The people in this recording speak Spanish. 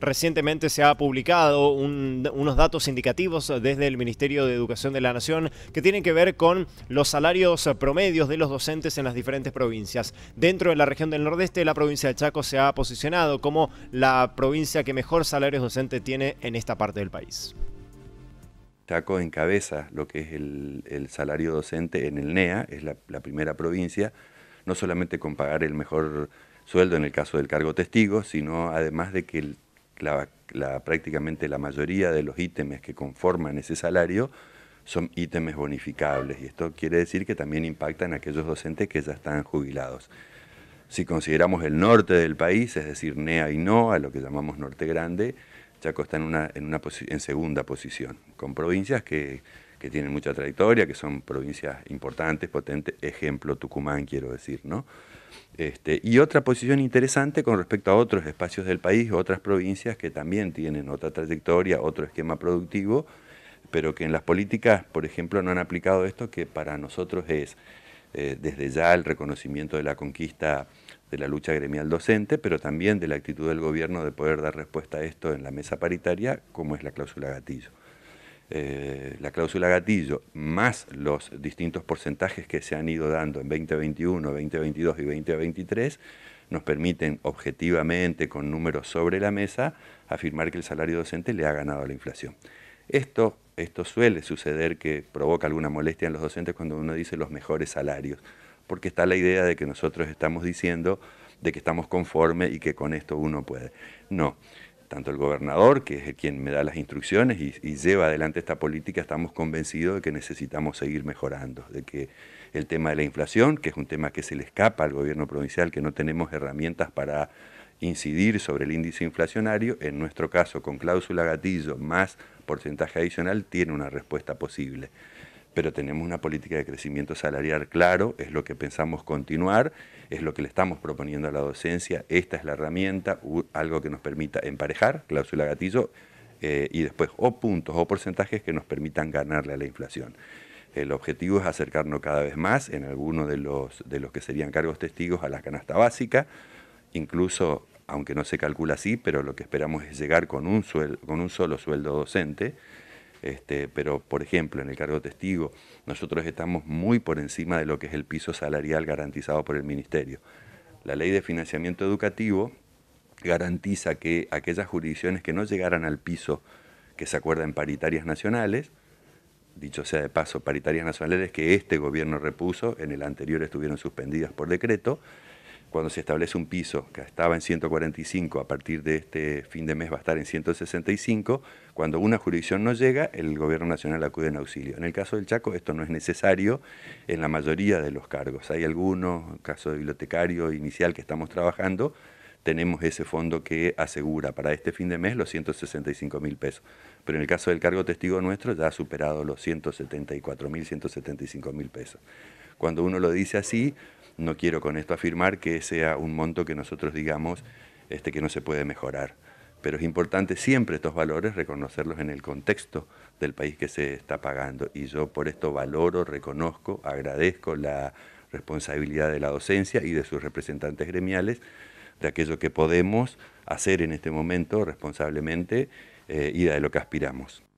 Recientemente se ha publicado unos datos indicativos desde el Ministerio de Educación de la Nación que tienen que ver con los salarios promedios de los docentes en las diferentes provincias. Dentro de la región del Nordeste, la provincia de Chaco se ha posicionado como la provincia que mejor salario docente tiene en esta parte del país. Chaco encabeza lo que es el, salario docente en el NEA, es la primera provincia, no solamente con pagar el mejor sueldo en el caso del cargo testigo, sino además de que el prácticamente la mayoría de los ítems que conforman ese salario son ítems bonificables y esto quiere decir que también impactan a aquellos docentes que ya están jubilados. Si consideramos el norte del país, es decir, NEA y NOA, lo que llamamos Norte Grande, Chaco está una, en, una en segunda posición, con provincias que que tienen mucha trayectoria, que son provincias importantes, potentes, ejemplo Tucumán, quiero decir, ¿no? Este, y otra posición interesante con respecto a otros espacios del país, otras provincias que también tienen otra trayectoria, otro esquema productivo, pero que en las políticas, por ejemplo, no han aplicado esto que para nosotros es eh, desde ya el reconocimiento de la conquista de la lucha gremial docente, pero también de la actitud del gobierno de poder dar respuesta a esto en la mesa paritaria, como es la cláusula gatillo. Eh, la cláusula gatillo, más los distintos porcentajes que se han ido dando en 2021, 2022 y 2023, nos permiten objetivamente, con números sobre la mesa, afirmar que el salario docente le ha ganado a la inflación. Esto, esto suele suceder que provoca alguna molestia en los docentes cuando uno dice los mejores salarios, porque está la idea de que nosotros estamos diciendo de que estamos conformes y que con esto uno puede. No, tanto el gobernador, que es el quien me da las instrucciones y, lleva adelante esta política, estamos convencidos de que necesitamos seguir mejorando, de que el tema de la inflación, que es un tema que se le escapa al gobierno provincial, que no tenemos herramientas para incidir sobre el índice inflacionario, en nuestro caso con cláusula gatillo más porcentaje adicional, tiene una respuesta posible pero tenemos una política de crecimiento salarial claro, es lo que pensamos continuar, es lo que le estamos proponiendo a la docencia, esta es la herramienta, algo que nos permita emparejar, cláusula gatillo, eh, y después o puntos o porcentajes que nos permitan ganarle a la inflación. El objetivo es acercarnos cada vez más en algunos de los, de los que serían cargos testigos a la canasta básica, incluso, aunque no se calcula así, pero lo que esperamos es llegar con un, con un solo sueldo docente. Este, pero, por ejemplo, en el cargo testigo, nosotros estamos muy por encima de lo que es el piso salarial garantizado por el Ministerio. La ley de financiamiento educativo garantiza que aquellas jurisdicciones que no llegaran al piso que se acuerda en paritarias nacionales, dicho sea de paso, paritarias nacionales que este gobierno repuso, en el anterior estuvieron suspendidas por decreto, cuando se establece un piso que estaba en 145, a partir de este fin de mes va a estar en 165, cuando una jurisdicción no llega, el gobierno nacional acude en auxilio. En el caso del Chaco esto no es necesario en la mayoría de los cargos. Hay algunos, caso de bibliotecario inicial que estamos trabajando, tenemos ese fondo que asegura para este fin de mes los 165 mil pesos. Pero en el caso del cargo testigo nuestro ya ha superado los 174 mil, 175 mil pesos. Cuando uno lo dice así, no quiero con esto afirmar que sea un monto que nosotros digamos este, que no se puede mejorar, pero es importante siempre estos valores reconocerlos en el contexto del país que se está pagando y yo por esto valoro, reconozco, agradezco la responsabilidad de la docencia y de sus representantes gremiales de aquello que podemos hacer en este momento responsablemente eh, y de lo que aspiramos.